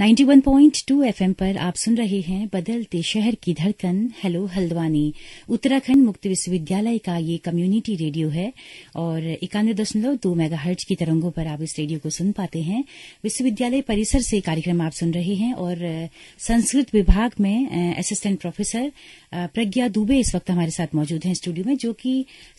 91.2 FM पर आप सुन रहे हैं बदलते शहर की धड़कन हेलो हल्द्वानी उत्तराखंड मुक्त विश्वविद्यालय का ये कम्युनिटी रेडियो है और इक्यानवे दशमलव दो मेगाहर्ट की तरंगों पर आप इस रेडियो को सुन पाते हैं विश्वविद्यालय परिसर से कार्यक्रम आप सुन रहे हैं और संस्कृत विभाग में असिस्टेंट प्रोफेसर प्रज्ञा दुबे इस वक्त हमारे साथ मौजूद हैं स्टूडियो में जो कि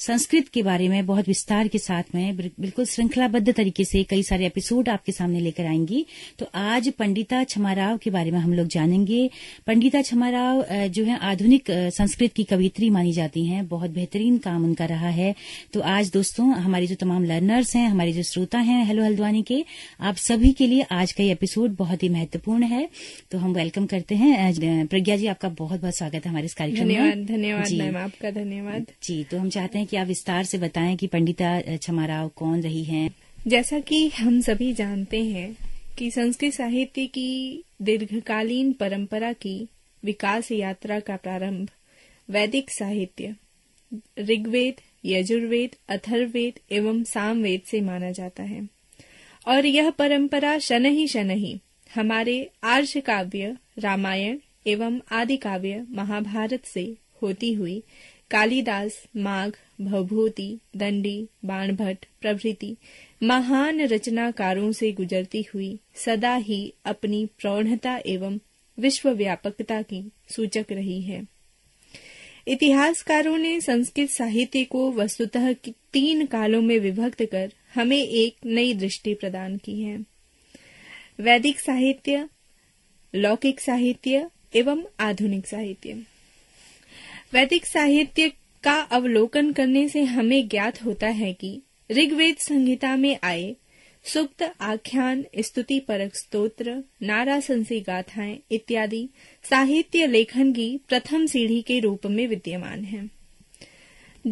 संस्कृत के बारे में बहुत विस्तार के साथ में बिल्कुल श्रृंखलाबद्ध तरीके से कई सारे एपिसोड आपके सामने लेकर आएंगी तो आज पंडित पंडिता छमाराव के बारे में हम लोग जानेंगे पंडिता छमाराव जो है आधुनिक संस्कृत की कवित्री मानी जाती हैं बहुत बेहतरीन काम उनका रहा है तो आज दोस्तों हमारे जो तमाम लर्नर्स हैं हमारे जो श्रोता हैं हेलो हल्द्वानी के आप सभी के लिए आज का ये एपिसोड बहुत ही महत्वपूर्ण है तो हम वेलकम करते हैं प्रज्ञा जी आपका बहुत बहुत स्वागत है हमारे इस कार्यक्रम में धन्यवाद धन्यवाद आपका धन्यवाद जी तो हम चाहते हैं कि आप विस्तार से बताएं कि पंडिता छमाराव कौन रही हैं जैसा कि हम सभी जानते हैं कि संस्कृत साहित्य की दीर्घकालीन परंपरा की विकास यात्रा का प्रारंभ वैदिक साहित्य ऋग्वेद यजुर्वेद अथर्वेद एवं सामवेद से माना जाता है और यह परंपरा शन ही हमारे आर्ष काव्य रामायण एवं आदि काव्य महाभारत से होती हुई कालिदास माघ भवभूति दंडी बाणभट्ट प्रभृति महान रचनाकारों से गुजरती हुई सदा ही अपनी प्रौढ़ता एवं विश्व व्यापकता की सूचक रही है इतिहासकारों ने संस्कृत साहित्य को वस्तुतः तीन कालों में विभक्त कर हमें एक नई दृष्टि प्रदान की है वैदिक साहित्य लौकिक साहित्य एवं आधुनिक साहित्य वैदिक साहित्य का अवलोकन करने से हमें ज्ञात होता है कि ऋग्वेद संहिता में आए सुप्त आख्यान स्तुति परक स्त्रोत्र नारा संसी गाथाएं इत्यादि साहित्य लेखन की प्रथम सीढ़ी के रूप में विद्यमान है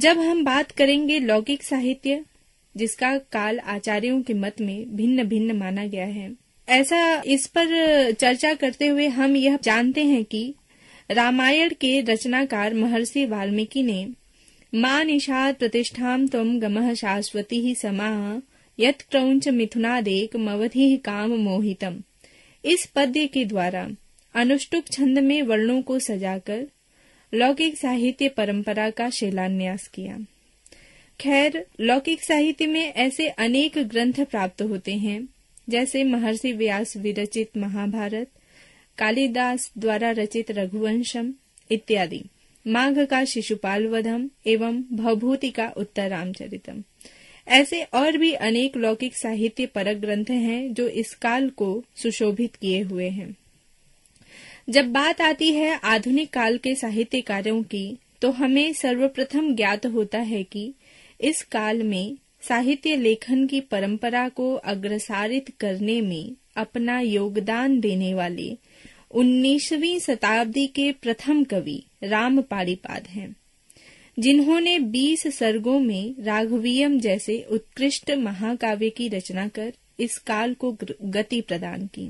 जब हम बात करेंगे लौकिक साहित्य जिसका काल आचार्यों के मत में भिन्न भिन्न माना गया है ऐसा इस पर चर्चा करते हुए हम यह जानते हैं कि रामायण के रचनाकार महर्षि वाल्मीकि ने मां निषाद प्रतिष्ठा तम गम शाश्वती समा यत्क्रौंच मवधि काम मोहितम इस पद्य के द्वारा अनुष्टुप छंद में वर्णों को सजाकर लौकिक साहित्य परंपरा का शिलान्यास किया खैर लौकिक साहित्य में ऐसे अनेक ग्रंथ प्राप्त होते हैं जैसे महर्षि व्यास विरचित महाभारत कालिदास द्वारा रचित रघुवंशम इत्यादि माघ का शिशुपाल वधम एवं भभूति का उत्तर रामचरितम ऐसे और भी अनेक लौकिक साहित्य परक ग्रंथ हैं जो इस काल को सुशोभित किए हुए हैं जब बात आती है आधुनिक काल के साहित्य कार्यों की तो हमें सर्वप्रथम ज्ञात होता है कि इस काल में साहित्य लेखन की परंपरा को अग्रसारित करने में अपना योगदान देने वाले 19वीं शताब्दी के प्रथम कवि राम पाड़ीपाद हैं जिन्होंने 20 सर्गों में राघवीयम जैसे उत्कृष्ट महाकाव्य की रचना कर इस काल को गति प्रदान की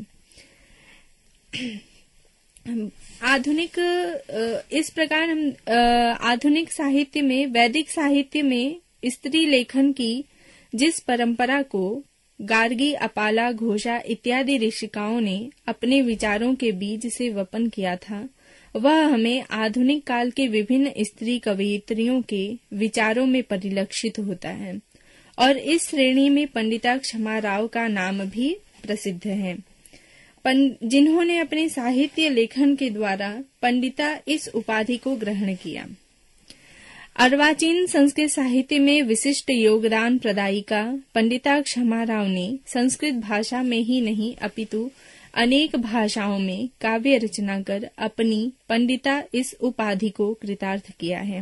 आधुनिक इस प्रकार हम आधुनिक साहित्य में वैदिक साहित्य में स्त्री लेखन की जिस परंपरा को गार्गी अपाला घोषा इत्यादि ऋषिकाओं ने अपने विचारों के बीज से वपन किया था वह हमें आधुनिक काल के विभिन्न स्त्री कवयित्रियों के विचारों में परिलक्षित होता है और इस श्रेणी में पंडिता क्षमा राव का नाम भी प्रसिद्ध है जिन्होंने अपने साहित्य लेखन के द्वारा पंडिता इस उपाधि को ग्रहण किया अर्वाचीन संस्कृत साहित्य में विशिष्ट योगदान प्रदायिका पंडिता क्षमा राव ने संस्कृत भाषा में ही नहीं अपितु अनेक भाषाओं में काव्य रचना कर अपनी पंडिता इस उपाधि को कृतार्थ किया है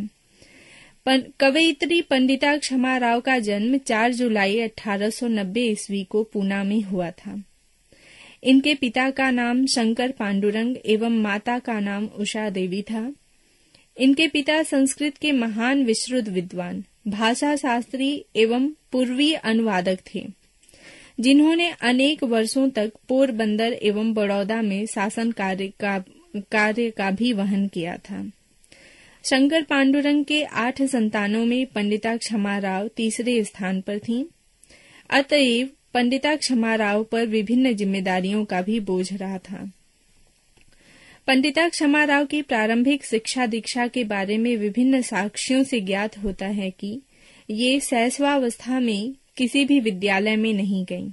कवयित्री पंडिता क्षमा राव का जन्म 4 जुलाई 1890 ईस्वी को पूना में हुआ था इनके पिता का नाम शंकर पांडुरंग एवं माता का नाम उषा देवी था इनके पिता संस्कृत के महान विश्रुत विद्वान भाषा शास्त्री एवं पूर्वी अनुवादक थे जिन्होंने अनेक वर्षों तक पोरबंदर एवं बड़ौदा में शासन कार्य का कार्य का भी वहन किया था शंकर पांडुरंग के आठ संतानों में पंडिता क्षमा राव तीसरे स्थान पर थी अतएव पंडिता क्षमा राव पर विभिन्न जिम्मेदारियों का भी बोझ रहा था पंडिता क्षमा राव की प्रारंभिक शिक्षा दीक्षा के बारे में विभिन्न साक्ष्यों से ज्ञात होता है कि ये सहसवावस्था में किसी भी विद्यालय में नहीं गई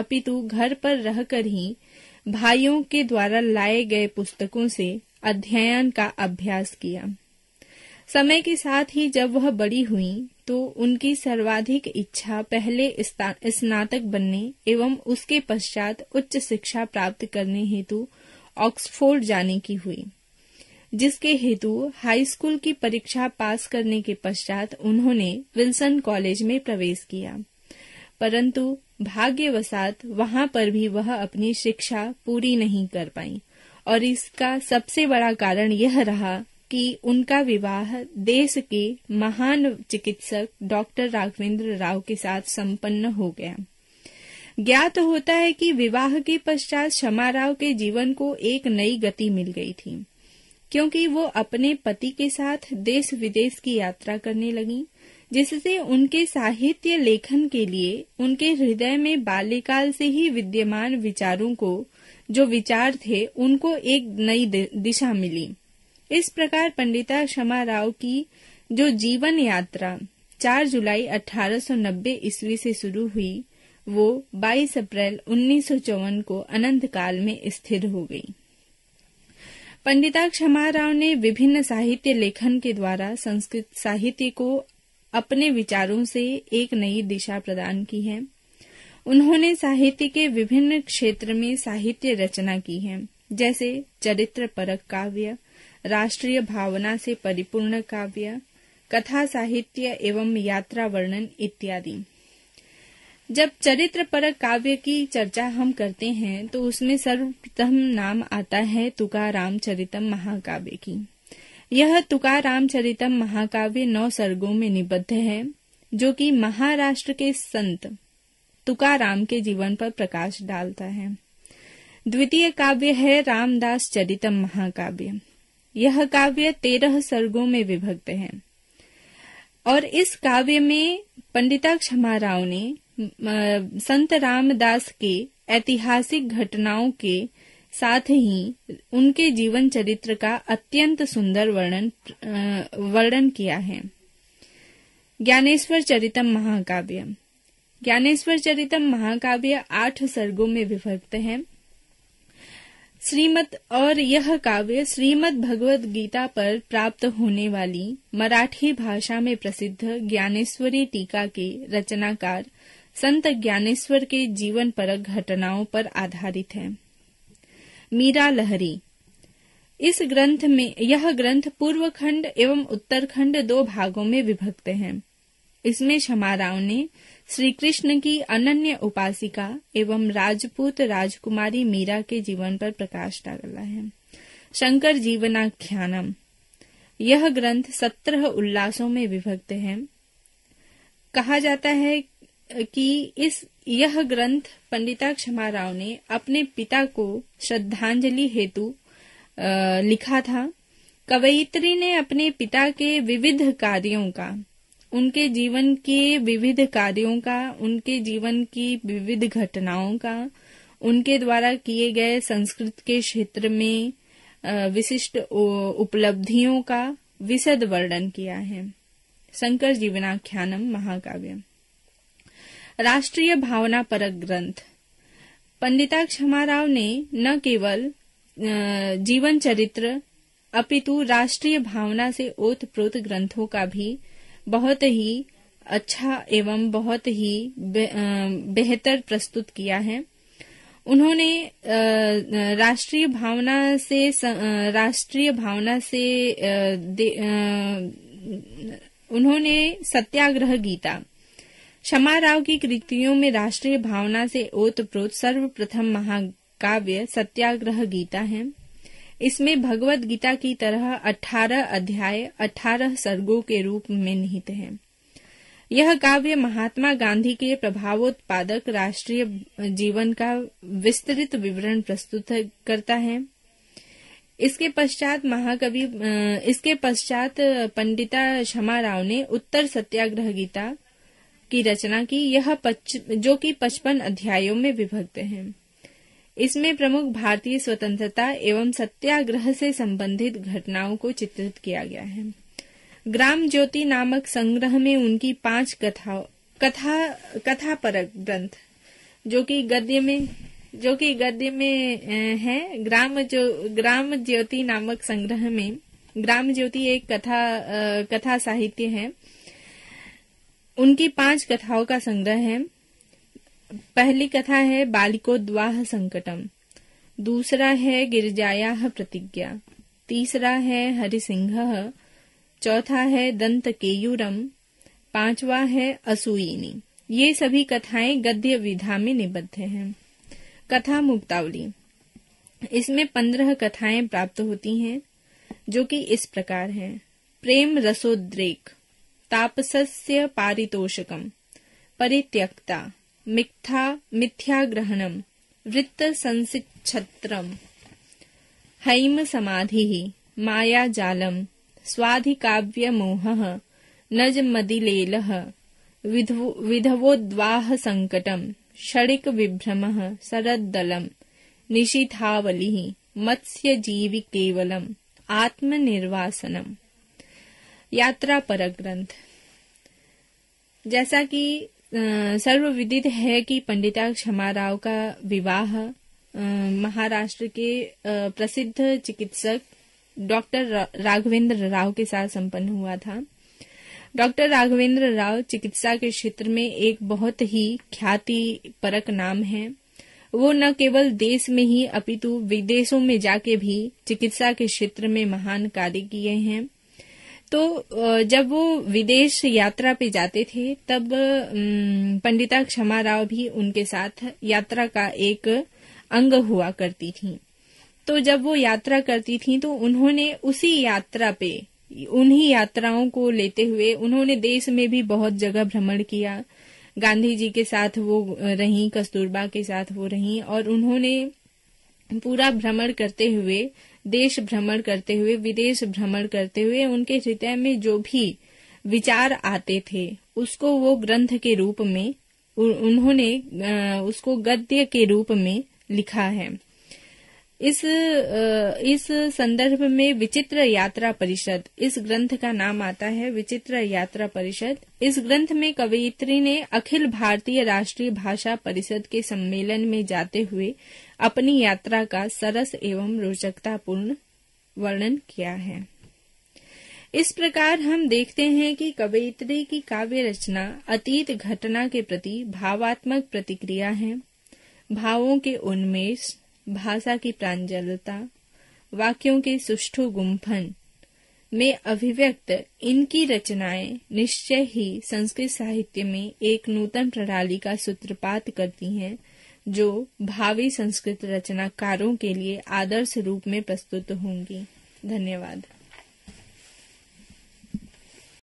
अपितु घर पर रहकर ही भाइयों के द्वारा लाए गए पुस्तकों से अध्ययन का अभ्यास किया समय के साथ ही जब वह बड़ी हुई तो उनकी सर्वाधिक इच्छा पहले स्नातक बनने एवं उसके पश्चात उच्च शिक्षा प्राप्त करने हेतु ऑक्सफोर्ड जाने की हुई जिसके हेतु हाई स्कूल की परीक्षा पास करने के पश्चात उन्होंने विल्सन कॉलेज में प्रवेश किया परंतु भाग्यवसात वहां पर भी वह अपनी शिक्षा पूरी नहीं कर पाई और इसका सबसे बड़ा कारण यह रहा कि उनका विवाह देश के महान चिकित्सक डॉक्टर राघवेंद्र राव के साथ संपन्न हो गया ज्ञात होता है कि विवाह के पश्चात क्षमा राव के जीवन को एक नई गति मिल गई थी क्योंकि वो अपने पति के साथ देश विदेश की यात्रा करने लगी जिससे उनके साहित्य लेखन के लिए उनके हृदय में बाल्यकाल से ही विद्यमान विचारों को जो विचार थे उनको एक नई दिशा मिली इस प्रकार पंडिता क्षमा राव की जो जीवन यात्रा 4 जुलाई 1890 ईस्वी से शुरू हुई वो 22 अप्रैल उन्नीस को अनंत काल में स्थिर हो गई पंडिता क्षमा राव ने विभिन्न साहित्य लेखन के द्वारा संस्कृत साहित्य को अपने विचारों से एक नई दिशा प्रदान की है उन्होंने साहित्य के विभिन्न क्षेत्र में साहित्य रचना की है जैसे चरित्र परक काव्य राष्ट्रीय भावना से परिपूर्ण काव्य कथा साहित्य एवं यात्रा वर्णन इत्यादि जब चरित्र परक काव्य की चर्चा हम करते हैं तो उसमें सर्वप्रथम नाम आता है तुकाराम चरितम महाकाव्य की यह तुकार रामचरितम महाकाव्य नौ सर्गों में निबद्ध है जो कि महाराष्ट्र के संत तुकाराम के जीवन पर प्रकाश डालता है द्वितीय काव्य है रामदास चरितम महाकाव्य यह काव्य तेरह सर्गों में विभक्त है और इस काव्य में पंडिता क्षमा राव ने संत रामदास के ऐतिहासिक घटनाओं के साथ ही उनके जीवन चरित्र का अत्यंत सुंदर वर्णन वर्णन किया है ज्ञानेश्वर चरितम महाकाव्य ज्ञानेश्वर चरितम महाकाव्य आठ सर्गों में विभक्त है श्रीमद और यह काव्य श्रीमद भगवद गीता पर प्राप्त होने वाली मराठी भाषा में प्रसिद्ध ज्ञानेश्वरी टीका के रचनाकार संत ज्ञानेश्वर के जीवन परक घटनाओं पर आधारित है मीरा लहरी इस ग्रंथ में यह ग्रंथ पूर्व खंड एवं उत्तर खंड दो भागों में विभक्त है इसमें क्षमाराव ने श्री कृष्ण की अनन्य उपासिका एवं राजपूत राजकुमारी मीरा के जीवन पर प्रकाश डाला है शंकर जीवनाख्यानम यह ग्रंथ सत्रह उल्लासों में विभक्त है कहा जाता है कि इस यह ग्रंथ पंडिता क्षमा राव ने अपने पिता को श्रद्धांजलि हेतु लिखा था कवयित्री ने अपने पिता के विविध कार्यों का उनके जीवन के विविध कार्यों का उनके जीवन की विविध घटनाओं का उनके द्वारा किए गए संस्कृत के क्षेत्र में विशिष्ट उपलब्धियों का विशद वर्णन किया है शंकर जीवनाख्यानम महाकाव्य राष्ट्रीय भावना परक ग्रंथ पंडिता राव ने न केवल जीवन चरित्र अपितु राष्ट्रीय भावना से ओतप्रोत ग्रंथों का भी बहुत ही अच्छा एवं बहुत ही बे, बेहतर प्रस्तुत किया है उन्होंने राष्ट्रीय भावना से राष्ट्रीय भावना से उन्होंने सत्याग्रह गीता क्षमा राव की कृतियों में राष्ट्रीय भावना से ओतप्रोत सर्वप्रथम महाकाव्य सत्याग्रह गीता है इसमें भगवत गीता की तरह 18 अध्याय 18 सर्गों के रूप में निहित है यह काव्य महात्मा गांधी के प्रभावोत्पादक राष्ट्रीय जीवन का विस्तृत विवरण प्रस्तुत करता है इसके पश्चात महाकवि इसके पश्चात पंडिता क्षमा राव ने उत्तर सत्याग्रह गीता की रचना की यह पच, जो कि पचपन अध्यायों में विभक्त है इसमें प्रमुख भारतीय स्वतंत्रता एवं सत्याग्रह से संबंधित घटनाओं को चित्रित किया गया है ग्राम ज्योति नामक संग्रह में उनकी पांच कथा कथा कथा ग्रंथ जो कि गद्य में जो कि गद्य में है ग्राम जो ग्राम ज्योति नामक संग्रह में ग्राम ज्योति एक कथा कथा साहित्य है उनकी पांच कथाओं का संग्रह है पहली कथा है बालिकोद्वाह संकटम दूसरा है गिरजाया प्रतिज्ञा तीसरा है हरिसिंह चौथा है दंत केयूरम पांचवा है असुईनी ये सभी कथाएं गद्य विधा में निबद्ध हैं कथा मुक्तावली इसमें पंद्रह कथाएं प्राप्त होती हैं जो कि इस प्रकार हैं प्रेम रसोद्रेक तापसस्य पारितोषकम् परित्यक्ता मिथ्या मिथ्याग्रहणम् वृत्तसंसिच्छत्रम् हैमसमाधिः मायाजालम् स्वाधिकाव्यमोहः नजमदिलेलः विधवोद्वाहसङ्कटम् षडिकविभ्रमः शरद्दलम् निशिथावलिः मत्स्यजीविकेवलम् आत्मनिर्वासनम् यात्रा पर ग्रंथ जैसा कि सर्वविदित है कि पंडिता क्षमा राव का विवाह महाराष्ट्र के प्रसिद्ध चिकित्सक डॉक्टर राघवेंद्र राव के साथ संपन्न हुआ था डॉक्टर राघवेंद्र राव चिकित्सा के क्षेत्र में एक बहुत ही ख्याति परक नाम है वो न केवल देश में ही अपितु विदेशों में जाके भी चिकित्सा के क्षेत्र में महान कार्य किए हैं तो जब वो विदेश यात्रा पे जाते थे तब पंडिता क्षमा राव भी उनके साथ यात्रा का एक अंग हुआ करती थी तो जब वो यात्रा करती थी तो उन्होंने उसी यात्रा पे उन्हीं यात्राओं को लेते हुए उन्होंने देश में भी बहुत जगह भ्रमण किया गांधी जी के साथ वो रही कस्तूरबा के साथ वो रही और उन्होंने पूरा भ्रमण करते हुए देश भ्रमण करते हुए विदेश भ्रमण करते हुए उनके हृदय में जो भी विचार आते थे उसको वो ग्रंथ के रूप में उन्होंने उसको गद्य के रूप में लिखा है इस इस संदर्भ में विचित्र यात्रा परिषद इस ग्रंथ का नाम आता है विचित्र यात्रा परिषद इस ग्रंथ में कवयित्री ने अखिल भारतीय राष्ट्रीय भाषा परिषद के सम्मेलन में जाते हुए अपनी यात्रा का सरस एवं रोचकतापूर्ण वर्णन किया है इस प्रकार हम देखते हैं कि कवयित्री की काव्य रचना अतीत घटना के प्रति भावात्मक प्रतिक्रिया है भावों के उन्मेष भाषा की प्रांजलता वाक्यों के सुष्ठु गुम्फन में अभिव्यक्त इनकी रचनाएं निश्चय ही संस्कृत साहित्य में एक नूतन प्रणाली का सूत्रपात करती हैं जो भावी संस्कृत रचनाकारों के लिए आदर्श रूप में प्रस्तुत होंगी धन्यवाद